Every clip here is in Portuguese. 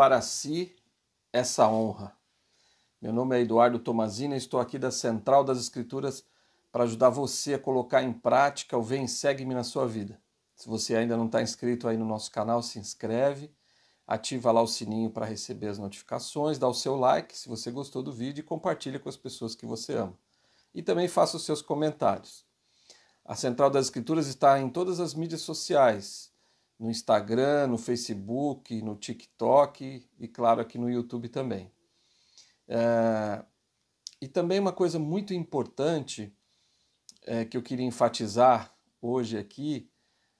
para si essa honra. Meu nome é Eduardo Tomazina, estou aqui da Central das Escrituras para ajudar você a colocar em prática o Vem Segue-me na sua vida. Se você ainda não está inscrito aí no nosso canal, se inscreve, ativa lá o sininho para receber as notificações, dá o seu like se você gostou do vídeo e compartilha com as pessoas que você ama. E também faça os seus comentários. A Central das Escrituras está em todas as mídias sociais, no Instagram, no Facebook, no TikTok e, claro, aqui no YouTube também. É, e também uma coisa muito importante é, que eu queria enfatizar hoje aqui,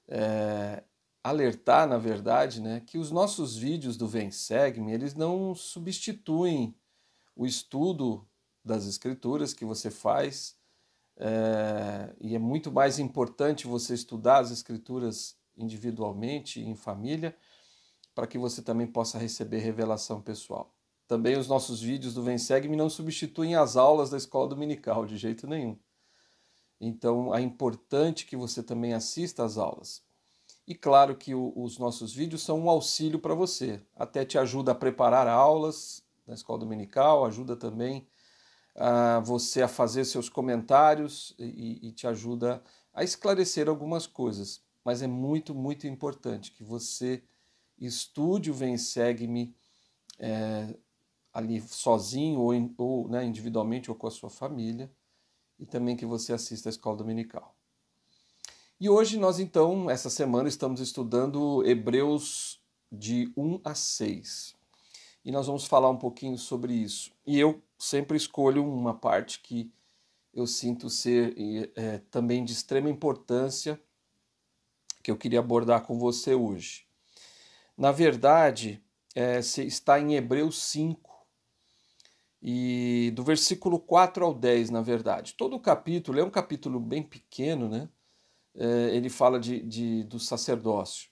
é, alertar, na verdade, né, que os nossos vídeos do VenSegme, eles não substituem o estudo das escrituras que você faz, é, e é muito mais importante você estudar as escrituras individualmente, em família, para que você também possa receber revelação pessoal. Também os nossos vídeos do Vem Segue-me não substituem as aulas da escola dominical, de jeito nenhum. Então é importante que você também assista às aulas. E claro que o, os nossos vídeos são um auxílio para você, até te ajuda a preparar aulas na escola dominical, ajuda também a você a fazer seus comentários e, e te ajuda a esclarecer algumas coisas mas é muito, muito importante que você estude o Vem Segue-me é, ali sozinho ou, ou né, individualmente ou com a sua família e também que você assista à escola dominical. E hoje nós então, essa semana, estamos estudando Hebreus de 1 a 6. E nós vamos falar um pouquinho sobre isso. E eu sempre escolho uma parte que eu sinto ser é, também de extrema importância que eu queria abordar com você hoje. Na verdade, é, está em Hebreus 5, e do versículo 4 ao 10, na verdade. Todo o capítulo é um capítulo bem pequeno, né? É, ele fala de, de, do sacerdócio.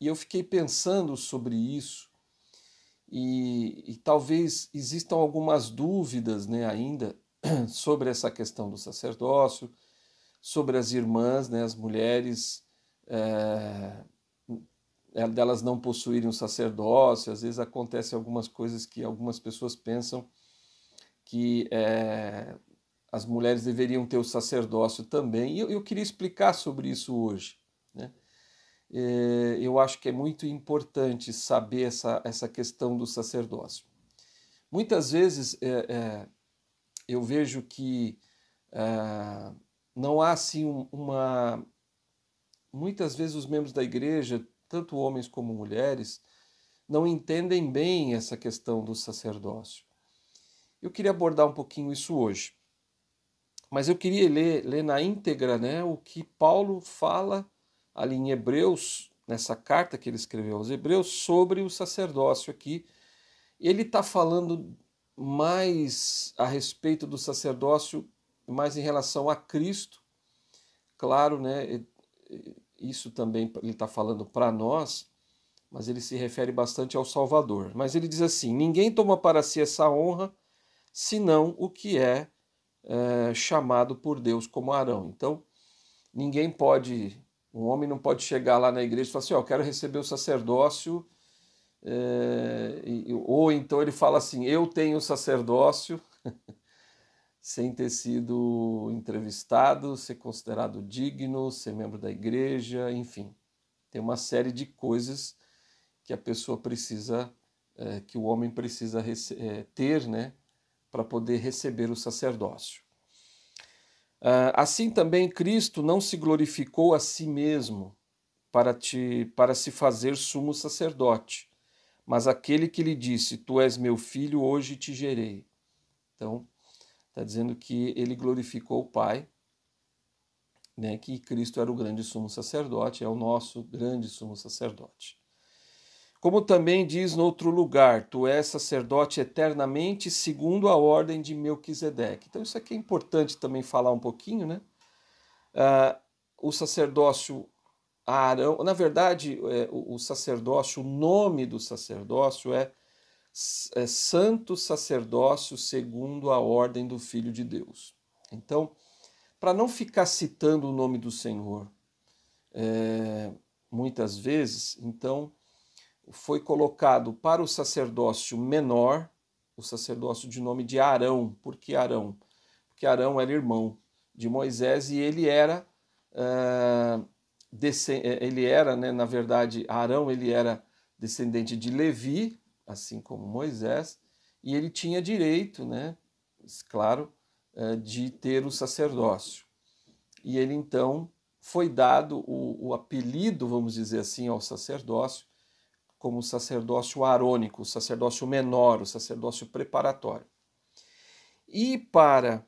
E eu fiquei pensando sobre isso, e, e talvez existam algumas dúvidas né, ainda sobre essa questão do sacerdócio, sobre as irmãs, né, as mulheres é, é, delas não possuírem um sacerdócio, às vezes acontecem algumas coisas que algumas pessoas pensam que é, as mulheres deveriam ter o sacerdócio também. E eu, eu queria explicar sobre isso hoje. Né? É, eu acho que é muito importante saber essa, essa questão do sacerdócio. Muitas vezes é, é eu vejo que é, não há assim uma muitas vezes os membros da igreja, tanto homens como mulheres, não entendem bem essa questão do sacerdócio. Eu queria abordar um pouquinho isso hoje. Mas eu queria ler, ler na íntegra né, o que Paulo fala ali em Hebreus, nessa carta que ele escreveu aos Hebreus, sobre o sacerdócio aqui. Ele está falando mais a respeito do sacerdócio, mais em relação a Cristo. Claro, né, isso também ele está falando para nós, mas ele se refere bastante ao Salvador. Mas ele diz assim: ninguém toma para si essa honra senão o que é, é chamado por Deus como Arão. Então, ninguém pode, um homem não pode chegar lá na igreja e falar assim: ó, quero receber o sacerdócio. É, ou então ele fala assim: eu tenho o sacerdócio sem ter sido entrevistado, ser considerado digno, ser membro da igreja, enfim. Tem uma série de coisas que a pessoa precisa, é, que o homem precisa é, ter, né, para poder receber o sacerdócio. Ah, assim também Cristo não se glorificou a si mesmo para, te, para se fazer sumo sacerdote, mas aquele que lhe disse: Tu és meu filho, hoje te gerei. Então, está dizendo que ele glorificou o Pai, né, que Cristo era o grande sumo sacerdote, é o nosso grande sumo sacerdote. Como também diz no outro lugar, tu és sacerdote eternamente segundo a ordem de Melquisedeque. Então isso aqui é importante também falar um pouquinho, né? Ah, o sacerdócio Arão, na verdade, é, o, o sacerdócio, o nome do sacerdócio é é, santo sacerdócio segundo a ordem do Filho de Deus. Então, para não ficar citando o nome do Senhor é, muitas vezes, então foi colocado para o sacerdócio menor o sacerdócio de nome de Arão. porque Arão? Porque Arão era irmão de Moisés e ele era é, é, ele era, né, na verdade, Arão ele era descendente de Levi, assim como Moisés, e ele tinha direito, né, claro, eh, de ter o sacerdócio. E ele então foi dado o, o apelido, vamos dizer assim, ao sacerdócio, como o sacerdócio arônico, o sacerdócio menor, o sacerdócio preparatório. E para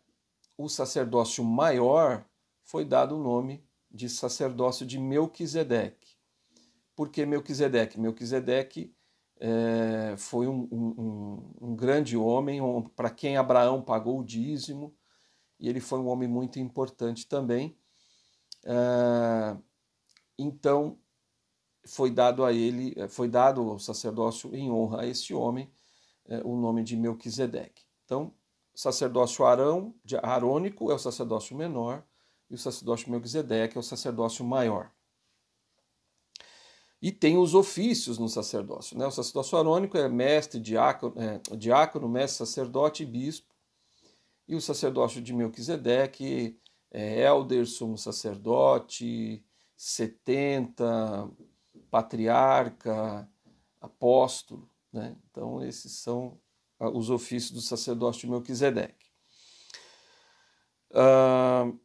o sacerdócio maior foi dado o nome de sacerdócio de Melquisedeque. Por que Melquisedeque? Melquisedeque é, foi um, um, um, grande homem, um, para quem Abraão pagou o dízimo, e ele foi um homem muito importante também. É, então, foi dado a ele, eh, foi dado ao sacerdócio em honra a esse homem, é, o nome de Melquisedeque. Então, sacerdócio Arão, de, arônico é o sacerdócio menor, e o sacerdócio Melquisedeque é o sacerdócio maior. E tem os ofícios no sacerdócio. Né? O sacerdócio arônico é mestre, diácono, é, diácono mestre, sacerdote e bispo. E o sacerdócio de Melquisedeque é elder, sumo sacerdote, setenta, patriarca, apóstolo. Né? Então, esses são ah, os ofícios do sacerdócio de Melquisedeque. Uh,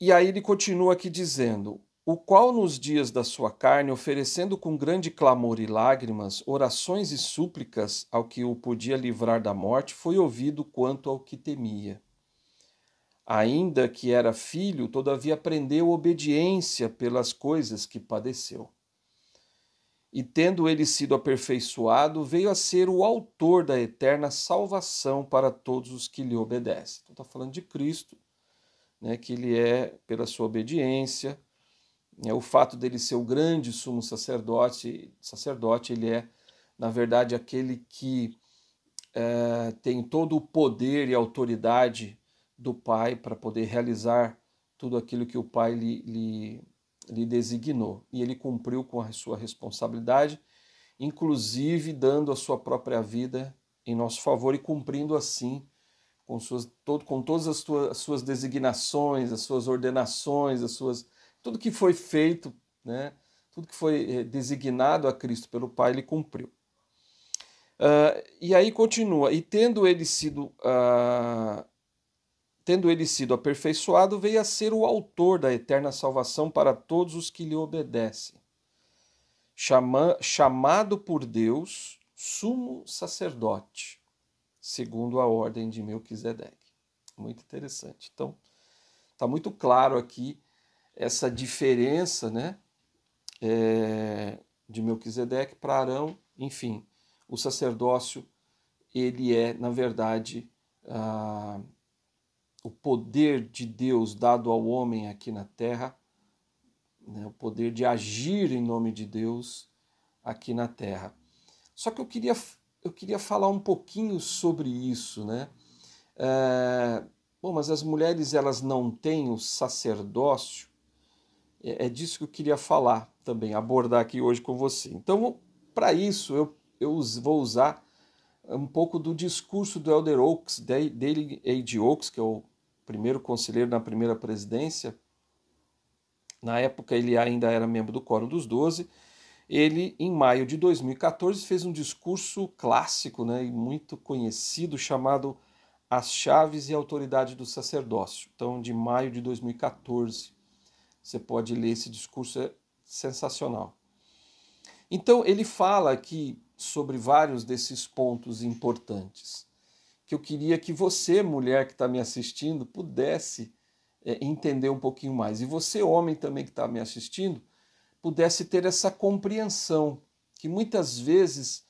e aí ele continua aqui dizendo: o qual nos dias da sua carne, oferecendo com grande clamor e lágrimas, orações e súplicas ao que o podia livrar da morte, foi ouvido quanto ao que temia. Ainda que era filho, todavia aprendeu obediência pelas coisas que padeceu. E tendo ele sido aperfeiçoado, veio a ser o autor da eterna salvação para todos os que lhe obedecem. Então, está falando de Cristo, né, que ele é, pela sua obediência, é o fato dele ser o grande sumo sacerdote, sacerdote ele é, na verdade, aquele que é, tem todo o poder e autoridade do Pai para poder realizar tudo aquilo que o Pai lhe, lhe, lhe designou. E ele cumpriu com a sua responsabilidade, inclusive dando a sua própria vida em nosso favor e cumprindo assim com, suas, todo, com todas as, tuas, as suas designações, as suas ordenações, as suas tudo que foi feito, né, tudo que foi eh, designado a Cristo pelo Pai, ele cumpriu. Uh, e aí continua, e tendo ele sido uh, tendo ele sido aperfeiçoado, veio a ser o autor da eterna salvação para todos os que lhe obedecem. Chama, chamado por Deus, sumo sacerdote, segundo a ordem de Melquisedeque. Muito interessante. Então, está muito claro aqui essa diferença né, é, de Melquisedeque para Arão, enfim, o sacerdócio ele é, na verdade, ah, o poder de Deus dado ao homem aqui na terra, né, o poder de agir em nome de Deus aqui na terra. Só que eu queria, eu queria falar um pouquinho sobre isso, né? É, bom, mas as mulheres elas não têm o sacerdócio é, é disso que eu queria falar também, abordar aqui hoje com você. Então, para isso, eu, eu vou usar um pouco do discurso do Elder Oaks, dele de Oaks, que é o primeiro conselheiro na primeira presidência. Na época, ele ainda era membro do Quórum dos Doze. Ele, em maio de 2014, fez um discurso clássico né, e muito conhecido chamado As Chaves e a Autoridade do Sacerdócio. Então, de maio de 2014 você pode ler esse discurso, é sensacional. Então, ele fala aqui sobre vários desses pontos importantes que eu queria que você, mulher que está me assistindo, pudesse é, entender um pouquinho mais. E você, homem também que está me assistindo, pudesse ter essa compreensão que muitas vezes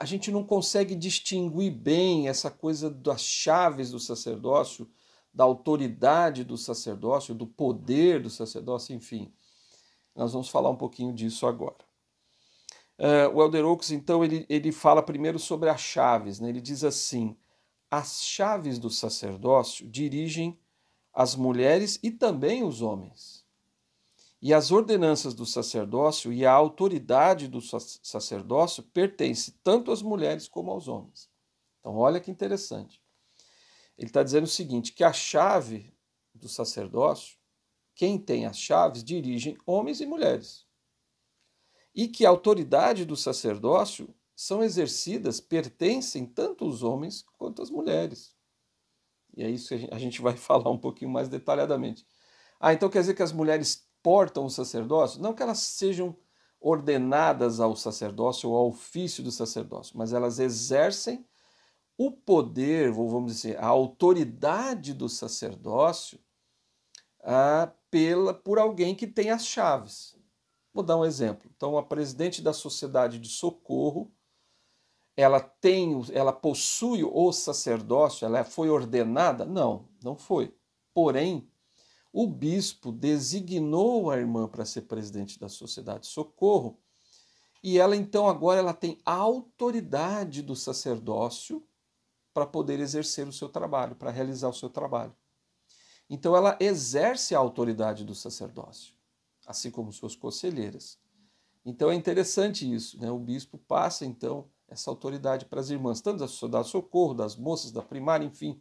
a gente não consegue distinguir bem essa coisa das chaves do sacerdócio da autoridade do sacerdócio, do poder do sacerdócio, enfim. Nós vamos falar um pouquinho disso agora. Uh, o Elder Oaks, então, ele, ele fala primeiro sobre as chaves. Né? Ele diz assim: as chaves do sacerdócio dirigem as mulheres e também os homens. E as ordenanças do sacerdócio e a autoridade do sacerdócio pertence tanto às mulheres como aos homens. Então, olha que interessante ele está dizendo o seguinte: que a chave do sacerdócio, quem tem as chaves, dirigem homens e mulheres. E que a autoridade do sacerdócio são exercidas, pertencem tanto os homens quanto as mulheres. E é isso que a gente vai falar um pouquinho mais detalhadamente. Ah, então quer dizer que as mulheres portam o sacerdócio? Não que elas sejam ordenadas ao sacerdócio ou ao ofício do sacerdócio, mas elas exercem o poder, vamos dizer, assim, a autoridade do sacerdócio ah, pela, por alguém que tem as chaves. Vou dar um exemplo. Então, a presidente da sociedade de socorro, ela tem, ela possui o sacerdócio, ela foi ordenada? Não, não foi. Porém, o bispo designou a irmã para ser presidente da sociedade de socorro, e ela então agora ela tem autoridade do sacerdócio para poder exercer o seu trabalho, para realizar o seu trabalho. Então ela exerce a autoridade do sacerdócio, assim como suas conselheiras. Então é interessante isso, né? O bispo passa então essa autoridade para as irmãs, tanto da sociedade de socorro, das moças, da primária, enfim.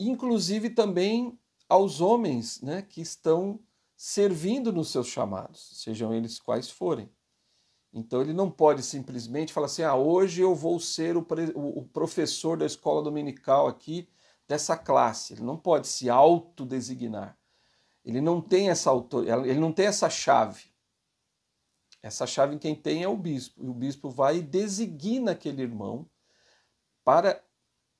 Inclusive também aos homens, né, que estão servindo nos seus chamados, sejam eles quais forem. Então ele não pode simplesmente falar assim: ah, hoje eu vou ser o, pre... o professor da escola dominical aqui dessa classe. Ele não pode se autodesignar. Ele não tem essa autor... ele não tem essa chave. Essa chave quem tem é o bispo. E o bispo vai e designa aquele irmão para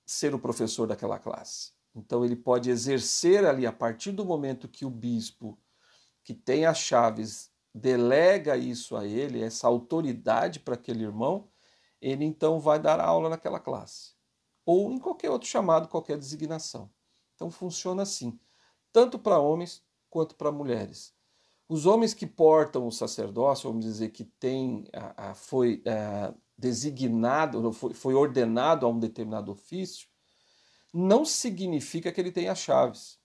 ser o professor daquela classe. Então ele pode exercer ali a partir do momento que o bispo que tem as chaves delega isso a ele, essa autoridade para aquele irmão, ele então vai dar aula naquela classe ou em qualquer outro chamado, qualquer designação. Então funciona assim, tanto para homens quanto para mulheres. Os homens que portam o sacerdócio, vamos dizer que tem, a, a, foi a, é, designado, foi, foi ordenado a um determinado ofício, não significa que ele tenha chaves.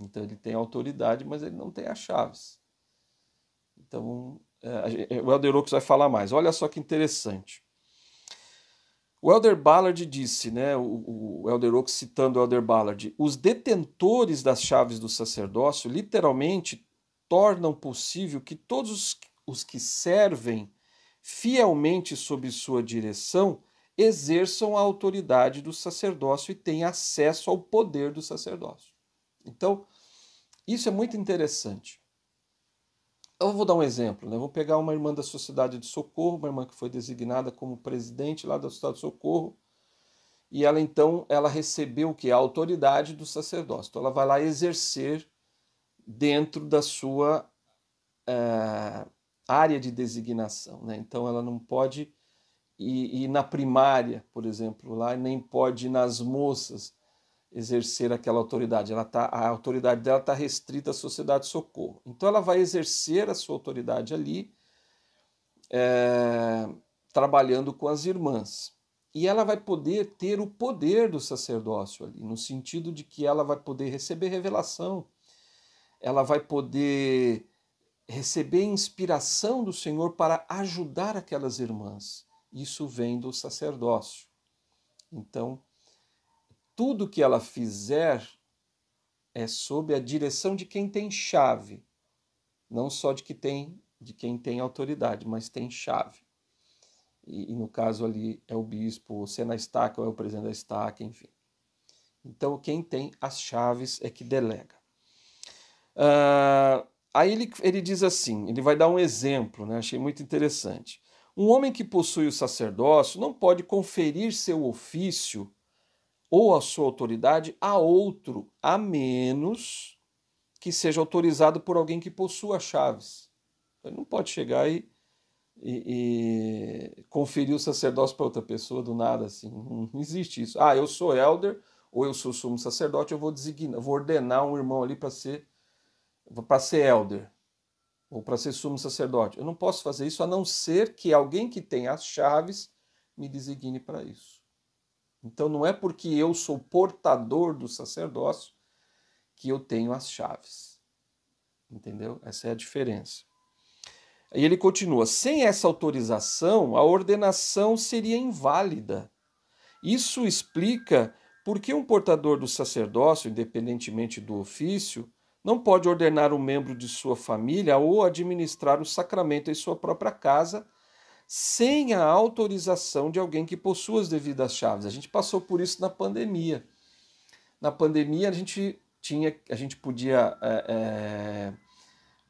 Então ele tem autoridade, mas ele não tem as chaves. Então, é, é, o Elder Oaks vai falar mais. Olha só que interessante. O Elder Ballard disse, né, o, Elder Oaks citando o Elder Ballard, os detentores das chaves do sacerdócio literalmente tornam possível que todos os que servem fielmente sob sua direção exerçam a autoridade do sacerdócio e tenham acesso ao poder do sacerdócio. Então, isso é muito interessante. Eu vou dar um exemplo, né? Eu vou pegar uma irmã da Sociedade de Socorro, uma irmã que foi designada como presidente lá da Sociedade de Socorro, e ela então ela recebeu o que a autoridade do sacerdócio. Então ela vai lá exercer dentro da sua uh, área de designação, né? Então ela não pode ir, ir na primária, por exemplo, lá nem pode ir nas moças exercer aquela autoridade. Ela tá, a autoridade dela está restrita à sociedade de socorro. Então ela vai exercer a sua autoridade ali, é, trabalhando com as irmãs. E ela vai poder ter o poder do sacerdócio ali, no sentido de que ela vai poder receber revelação, ela vai poder receber inspiração do Senhor para ajudar aquelas irmãs. Isso vem do sacerdócio. Então, tudo que ela fizer é sob a direção de quem tem chave, não só de que tem de quem tem autoridade, mas tem chave. E, e no caso ali é o bispo, se é na estaca ou é o presidente da estaca, enfim. Então quem tem as chaves é que delega. Uh, aí ele, ele diz assim, ele vai dar um exemplo, né? achei muito interessante. Um homem que possui o sacerdócio não pode conferir seu ofício ou a sua autoridade a outro, a menos que seja autorizado por alguém que possua chaves. Ele não pode chegar e, e, e conferir o sacerdócio para outra pessoa do nada, assim. Não existe isso. Ah, eu sou elder ou eu sou sumo sacerdote, eu vou designar, vou ordenar um irmão ali para ser para ser elder ou para ser sumo sacerdote. Eu não posso fazer isso a não ser que alguém que tem as chaves me designe para isso. Então não é porque eu sou portador do sacerdócio que eu tenho as chaves. Entendeu? Essa é a diferença. E ele continua: sem essa autorização, a ordenação seria inválida. Isso explica por que um portador do sacerdócio, independentemente do ofício, não pode ordenar um membro de sua família ou administrar o sacramento em sua própria casa sem a autorização de alguém que possua as devidas chaves. A gente passou por isso na pandemia. Na pandemia a gente tinha, a gente podia, é, é,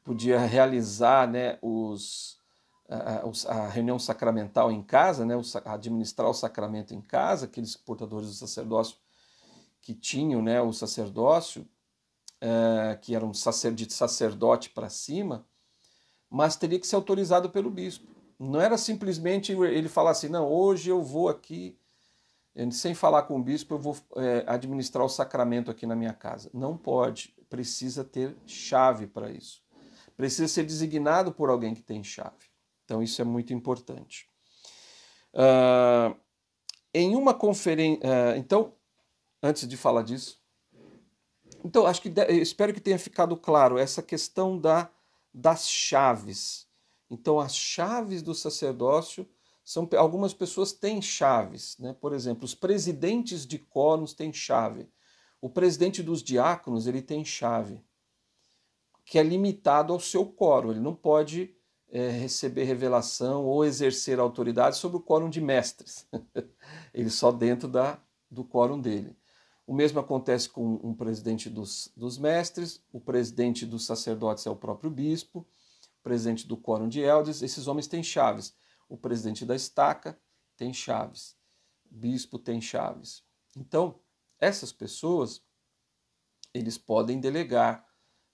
podia realizar né, os, a, reunião sacramental em casa, né, administrar o sacramento em casa, aqueles portadores do sacerdócio que tinham né, o sacerdócio, é, que eram um sacerdote para cima, mas teria que ser autorizado pelo bispo. Não era simplesmente ele falar assim, não, hoje eu vou aqui, eh, sem falar com o bispo, eu vou é, administrar o sacramento aqui na minha casa. Não pode, precisa ter chave para isso. Precisa ser designado por alguém que tem chave. Então isso é muito importante. Uh, em uma conferência, uh, então, antes de falar disso, então acho que espero que tenha ficado claro essa questão da das chaves. Então, as chaves do sacerdócio são algumas pessoas têm chaves, né? Por exemplo, os presidentes de coros têm chave. O presidente dos diáconos, ele tem chave, que é limitado ao seu coro. Ele não pode é, receber revelação ou exercer autoridade sobre o quórum de mestres. ele só dentro da, do quórum dele. O mesmo acontece com um presidente dos, dos mestres, o presidente dos sacerdotes é o próprio bispo, presidente do quórum de Eldes, esses homens têm chaves. O presidente da estaca tem chaves. O bispo tem chaves. Então, essas pessoas, eles podem delegar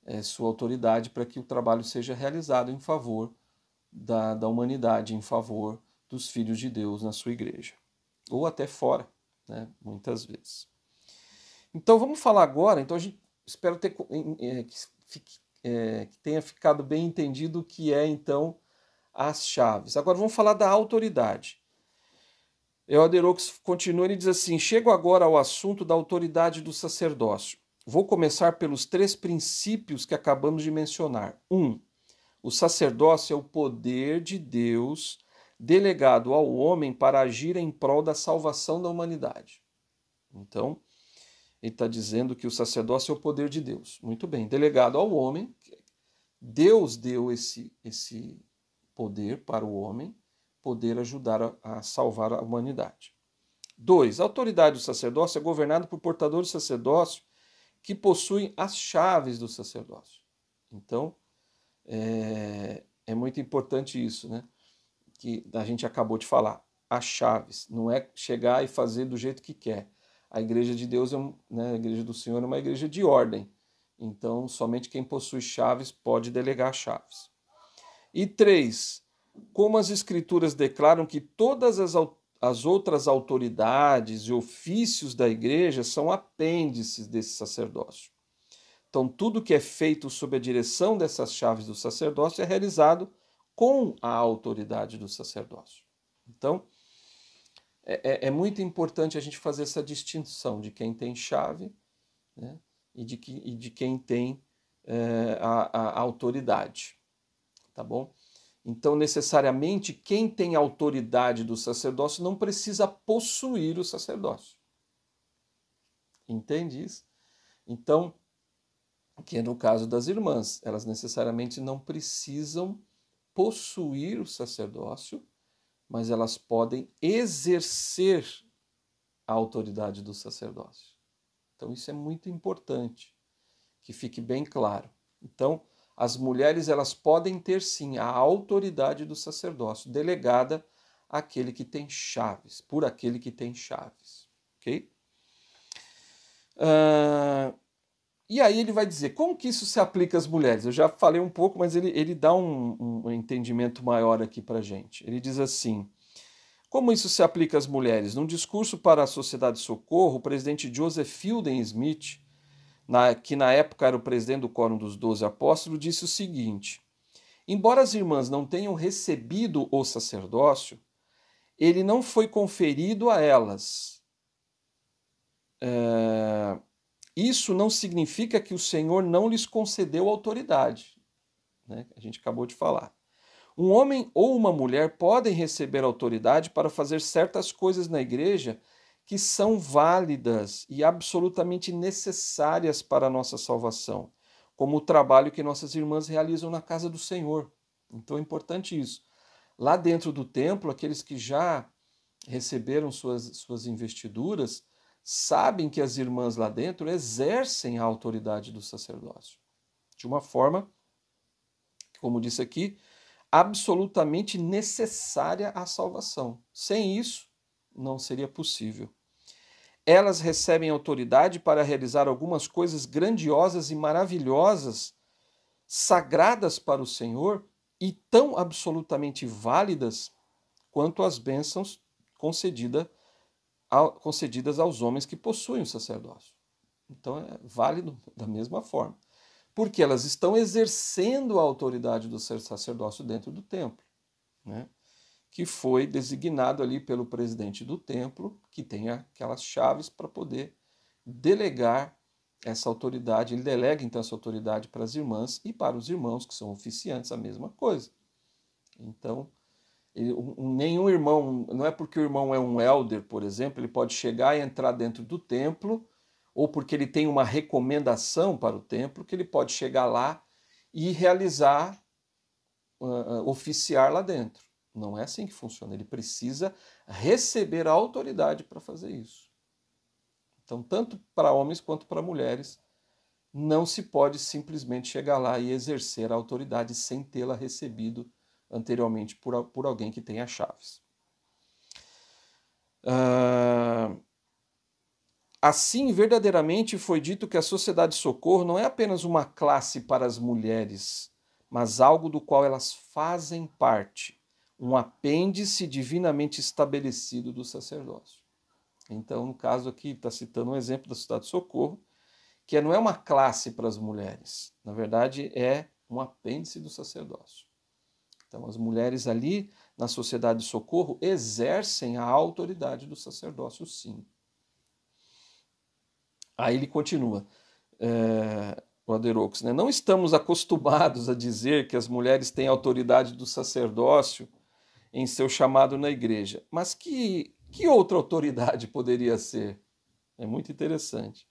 é, sua autoridade para que o trabalho seja realizado em favor da, da humanidade, em favor dos filhos de Deus na sua igreja. Ou até fora, né, muitas vezes. Então, vamos falar agora, então a gente espero ter, é, que fique é, que tenha ficado bem entendido o que é então as chaves. Agora vamos falar da autoridade. Elderox continua e diz assim: Chego agora ao assunto da autoridade do sacerdócio. Vou começar pelos três princípios que acabamos de mencionar. Um, o sacerdócio é o poder de Deus delegado ao homem para agir em prol da salvação da humanidade. Então, ele está dizendo que o sacerdócio é o poder de Deus. Muito bem, delegado ao homem. Deus deu esse, esse poder para o homem poder ajudar a, a salvar a humanidade. 2. A autoridade do sacerdócio é governada por portadores de sacerdócio que possuem as chaves do sacerdócio. Então, é, é, muito importante isso, né? Que a gente acabou de falar. As chaves. Não é chegar e fazer do jeito que quer a igreja de Deus, é, né, a igreja do Senhor é uma igreja de ordem. Então, somente quem possui chaves pode delegar chaves. E três, como as escrituras declaram que todas as, as outras autoridades e ofícios da igreja são apêndices desse sacerdócio. Então, tudo que é feito sob a direção dessas chaves do sacerdócio é realizado com a autoridade do sacerdócio. Então, é, é, é, muito importante a gente fazer essa distinção de quem tem chave né, e, de que, e de quem tem é, a, a, autoridade, tá bom? Então, necessariamente, quem tem autoridade do sacerdócio não precisa possuir o sacerdócio. Entende isso? Então, que é no caso das irmãs, elas necessariamente não precisam possuir o sacerdócio, mas elas podem exercer a autoridade do sacerdócio. Então, isso é muito importante que fique bem claro. Então, as mulheres elas podem ter sim a autoridade do sacerdócio delegada àquele que tem chaves, por aquele que tem chaves, ok? Uh, e aí ele vai dizer como que isso se aplica às mulheres. Eu já falei um pouco, mas ele, ele dá um, um entendimento maior aqui para gente. Ele diz assim: como isso se aplica às mulheres? Num discurso para a Sociedade Socorro, o presidente Joseph Fielding Smith, na, que na época era o presidente do Quórum dos Doze Apóstolos, disse o seguinte: embora as irmãs não tenham recebido o sacerdócio, ele não foi conferido a elas. É isso não significa que o Senhor não lhes concedeu autoridade, né? a gente acabou de falar. Um homem ou uma mulher podem receber autoridade para fazer certas coisas na igreja que são válidas e absolutamente necessárias para a nossa salvação, como o trabalho que nossas irmãs realizam na casa do Senhor. Então é importante isso. Lá dentro do templo, aqueles que já receberam suas, suas investiduras sabem que as irmãs lá dentro exercem a autoridade do sacerdócio de uma forma, como disse aqui, absolutamente necessária à salvação. Sem isso, não seria possível. Elas recebem autoridade para realizar algumas coisas grandiosas e maravilhosas, sagradas para o Senhor e tão absolutamente válidas quanto as bênçãos concedidas concedidas aos homens que possuem o sacerdócio. Então é válido da mesma forma. Porque elas estão exercendo a autoridade do sacerdócio dentro do templo, né? que foi designado ali pelo presidente do templo, que tem aquelas chaves para poder delegar essa autoridade. Ele delega então essa autoridade para as irmãs e para os irmãos, que são oficiantes, a mesma coisa. Então, nenhum irmão, não é porque o irmão é um elder, por exemplo, ele pode chegar e entrar dentro do templo, ou porque ele tem uma recomendação para o templo, que ele pode chegar lá e realizar, uh, oficiar lá dentro. Não é assim que funciona. Ele precisa receber a autoridade para fazer isso. Então, tanto para homens quanto para mulheres, não se pode simplesmente chegar lá e exercer a autoridade sem tê-la recebido anteriormente por, por alguém que tenha chaves. Uh, assim, verdadeiramente foi dito que a Sociedade Socorro não é apenas uma classe para as mulheres, mas algo do qual elas fazem parte, um apêndice divinamente estabelecido do sacerdócio. Então, no caso aqui, está citando um exemplo da Sociedade Socorro, que não é uma classe para as mulheres, na verdade, é um apêndice do sacerdócio. Então, as mulheres ali na sociedade de socorro exercem a autoridade do sacerdócio, sim. Aí ele continua, é, o Aderox, né? não estamos acostumados a dizer que as mulheres têm autoridade do sacerdócio em seu chamado na igreja, mas que, que outra autoridade poderia ser? É muito interessante.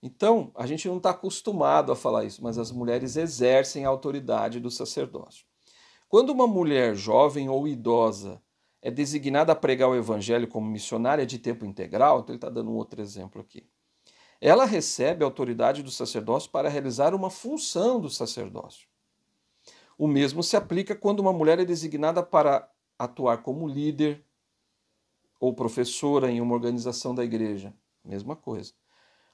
Então, a gente não está acostumado a falar isso, mas as mulheres exercem a autoridade do sacerdócio. Quando uma mulher jovem ou idosa é designada a pregar o evangelho como missionária de tempo integral, então ele está dando um outro exemplo aqui. Ela recebe a autoridade do sacerdócio para realizar uma função do sacerdócio. O mesmo se aplica quando uma mulher é designada para atuar como líder ou professora em uma organização da igreja. Mesma coisa.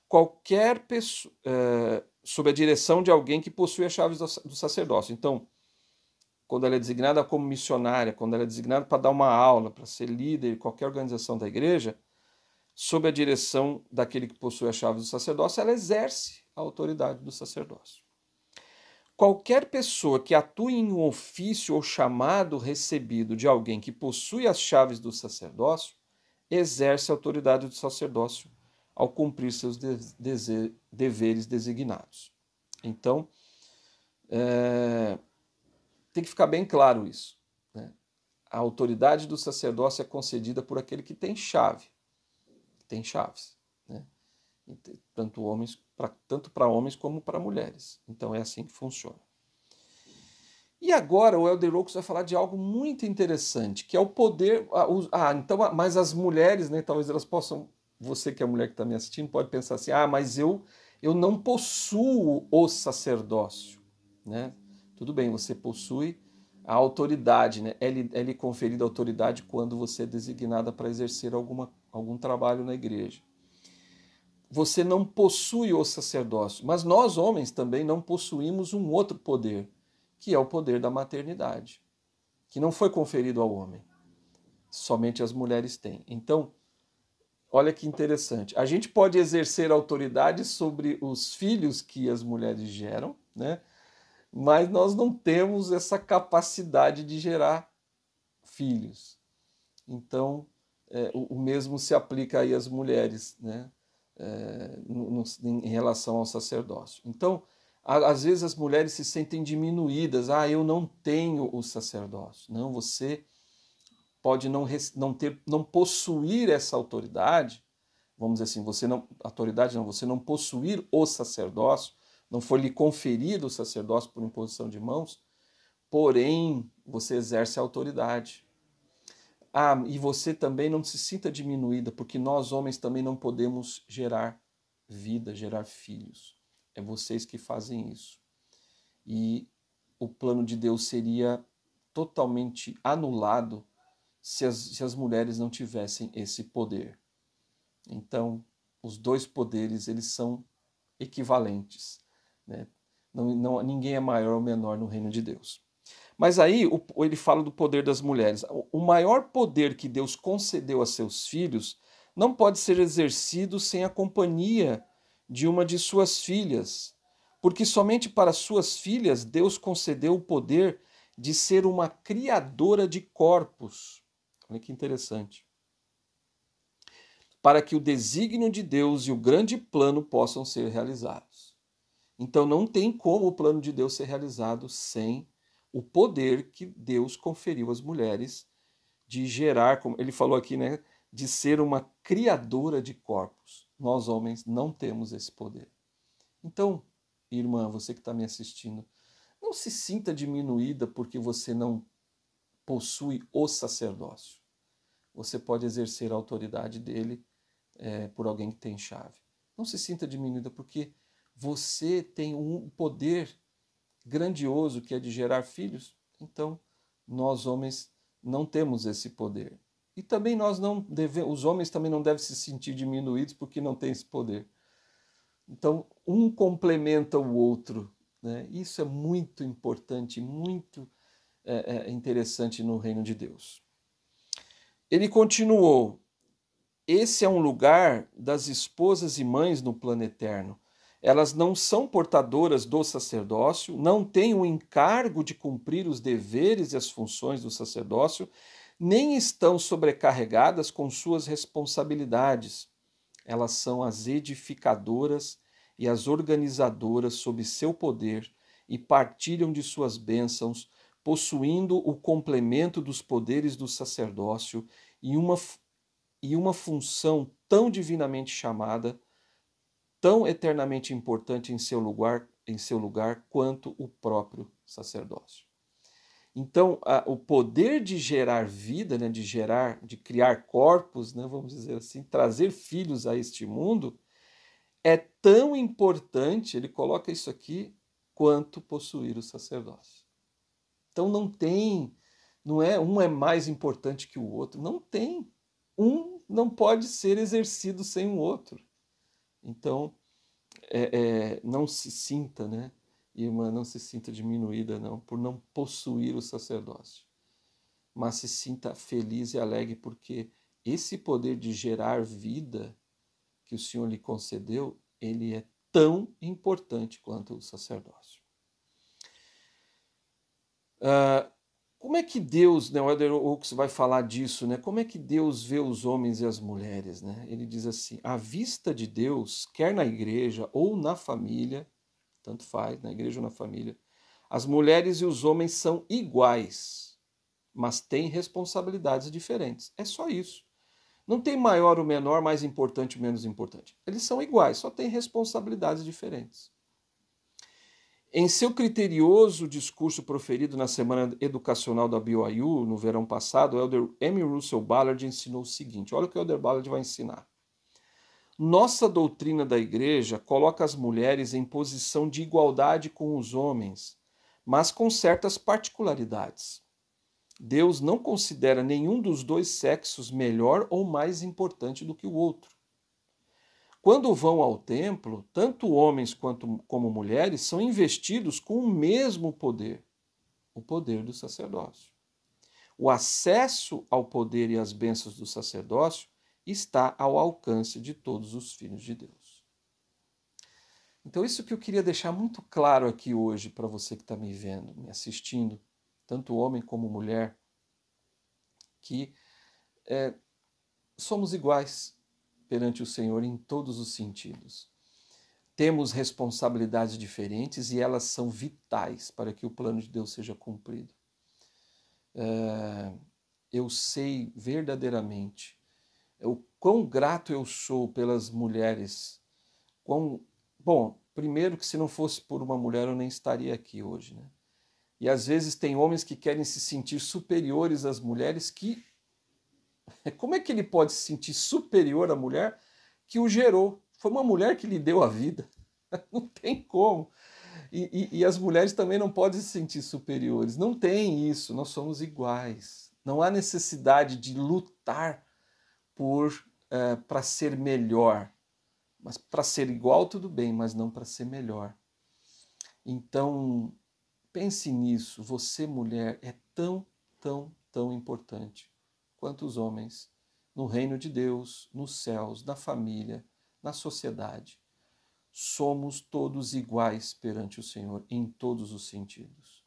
Qualquer pessoa. É, sob a direção de alguém que possui as chaves do sacerdócio. Então, quando ela é designada como missionária, quando ela é designada para dar uma aula, para ser líder qualquer organização da igreja, sob a direção daquele que possui a chave do sacerdócio, ela exerce a autoridade do sacerdócio. Qualquer pessoa que atue em um ofício ou chamado recebido de alguém que possui as chaves do sacerdócio, exerce a autoridade do sacerdócio ao cumprir seus deveres designados. Então, é, tem que ficar bem claro isso. Né? A autoridade do sacerdócio é concedida por aquele que tem chave, tem chaves, né? tanto homens pra, tanto para homens como para mulheres. Então é assim que funciona. E agora o Elder Locus vai falar de algo muito interessante, que é o poder. Ah, então, mas as mulheres, né? Talvez elas possam. Você que é mulher que está me assistindo pode pensar assim: ah, mas eu eu não possuo o sacerdócio, né? Tudo bem, você possui a autoridade, né? é, lhe, é lhe conferida autoridade quando você é designada para exercer alguma, algum trabalho na igreja. Você não possui o sacerdócio, mas nós homens também não possuímos um outro poder, que é o poder da maternidade, que não foi conferido ao homem. Somente as mulheres têm. Então, olha que interessante. A gente pode exercer autoridade sobre os filhos que as mulheres geram, né? mas nós não temos essa capacidade de gerar filhos. Então, é, o, o, mesmo se aplica aí às mulheres, né? É, no, no, em relação ao sacerdócio. Então, a, às vezes as mulheres se sentem diminuídas. Ah, eu não tenho o sacerdócio. Não, você pode não, não ter, não possuir essa autoridade. Vamos dizer assim, você não autoridade não, você não possuir o sacerdócio, não for lhe conferido o sacerdócio por imposição de mãos, porém você exerce a autoridade. Ah, e você também não se sinta diminuída, porque nós homens também não podemos gerar vida, gerar filhos. É vocês que fazem isso. E o plano de Deus seria totalmente anulado se as, se as mulheres não tivessem esse poder. Então, os dois poderes, eles são equivalentes né? Não, não, ninguém é maior ou menor no reino de Deus. Mas aí o, ele fala do poder das mulheres. O maior poder que Deus concedeu a seus filhos não pode ser exercido sem a companhia de uma de suas filhas, porque somente para suas filhas Deus concedeu o poder de ser uma criadora de corpos. Olha que interessante. Para que o desígnio de Deus e o grande plano possam ser realizados. Então não tem como o plano de Deus ser realizado sem o poder que Deus conferiu às mulheres de gerar, como ele falou aqui, né, de ser uma criadora de corpos. Nós homens não temos esse poder. Então, irmã, você que está me assistindo, não se sinta diminuída porque você não possui o sacerdócio. Você pode exercer a autoridade dele é, por alguém que tem chave. Não se sinta diminuída porque você tem um poder grandioso que é de gerar filhos, então nós homens não temos esse poder. E também nós não devemos, os homens também não devem se sentir diminuídos porque não têm esse poder. Então, um complementa o outro. Né? Isso é muito importante, muito é, é, interessante no reino de Deus. Ele continuou: esse é um lugar das esposas e mães no plano eterno elas não são portadoras do sacerdócio, não têm o encargo de cumprir os deveres e as funções do sacerdócio, nem estão sobrecarregadas com suas responsabilidades. Elas são as edificadoras e as organizadoras sob seu poder e partilham de suas bênçãos, possuindo o complemento dos poderes do sacerdócio e uma, e uma função tão divinamente chamada tão eternamente importante em seu lugar, em seu lugar quanto o próprio sacerdócio. Então, a, o poder de gerar vida, né, de gerar, de criar corpos, né, vamos dizer assim, trazer filhos a este mundo, é tão importante, ele coloca isso aqui, quanto possuir o sacerdócio. Então não tem, não é um é mais importante que o outro, não tem. Um não pode ser exercido sem o outro. Então, é, é, não se sinta, né, irmã, não se sinta diminuída, não, por não possuir o sacerdócio, mas se sinta feliz e alegre, porque esse poder de gerar vida que o Senhor lhe concedeu, ele é tão importante quanto o sacerdócio. Uh, como é que Deus, né, o Elder Oaks vai falar disso, né? Como é que Deus vê os homens e as mulheres, né? Ele diz assim: a vista de Deus, quer na igreja ou na família, tanto faz, na igreja ou na família, as mulheres e os homens são iguais, mas têm responsabilidades diferentes. É só isso. Não tem maior ou menor, mais importante ou menos importante. Eles são iguais, só têm responsabilidades diferentes. Em seu criterioso discurso proferido na Semana Educacional da BYU, no verão passado, o Elder M. Russell Ballard ensinou o seguinte: olha o que o Elder Ballard vai ensinar. Nossa doutrina da igreja coloca as mulheres em posição de igualdade com os homens, mas com certas particularidades. Deus não considera nenhum dos dois sexos melhor ou mais importante do que o outro. Quando vão ao templo, tanto homens quanto como mulheres são investidos com o mesmo poder, o poder do sacerdócio. O acesso ao poder e às bênçãos do sacerdócio está ao alcance de todos os filhos de Deus. Então, isso que eu queria deixar muito claro aqui hoje para você que está me vendo, me assistindo, tanto homem como mulher, que é, somos iguais perante o Senhor em todos os sentidos. Temos responsabilidades diferentes e elas são vitais para que o plano de Deus seja cumprido. É, eu sei verdadeiramente o quão grato eu sou pelas mulheres. Quão, bom, primeiro que se não fosse por uma mulher eu nem estaria aqui hoje, né? E às vezes tem homens que querem se sentir superiores às mulheres que Como é que ele pode se sentir superior à mulher que o gerou? Foi uma mulher que lhe deu a vida. Não tem como. E, e, e as mulheres também não podem se sentir superiores. Não tem isso. Nós somos iguais. Não há necessidade de lutar por é, para ser melhor. Mas para ser igual, tudo bem, mas não para ser melhor. Então, pense nisso. Você, mulher, é tão, tão, tão importante quanto os homens, no reino de Deus, nos céus, na família, na sociedade. Somos todos iguais perante o Senhor em todos os sentidos.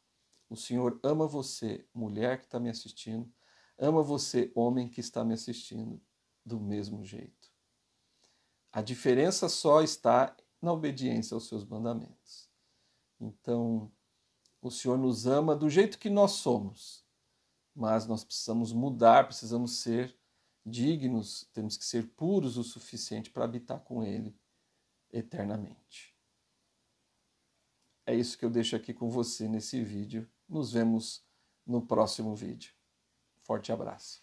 O Senhor ama você, mulher que está me assistindo, ama você, homem que está me assistindo, do mesmo jeito. A diferença só está na obediência aos seus mandamentos. Então, o Senhor nos ama do jeito que nós somos mas nós precisamos mudar, precisamos ser dignos, temos que ser puros o suficiente para habitar com Ele eternamente. É isso que eu deixo aqui com você nesse vídeo. Nos vemos no próximo vídeo. Forte abraço.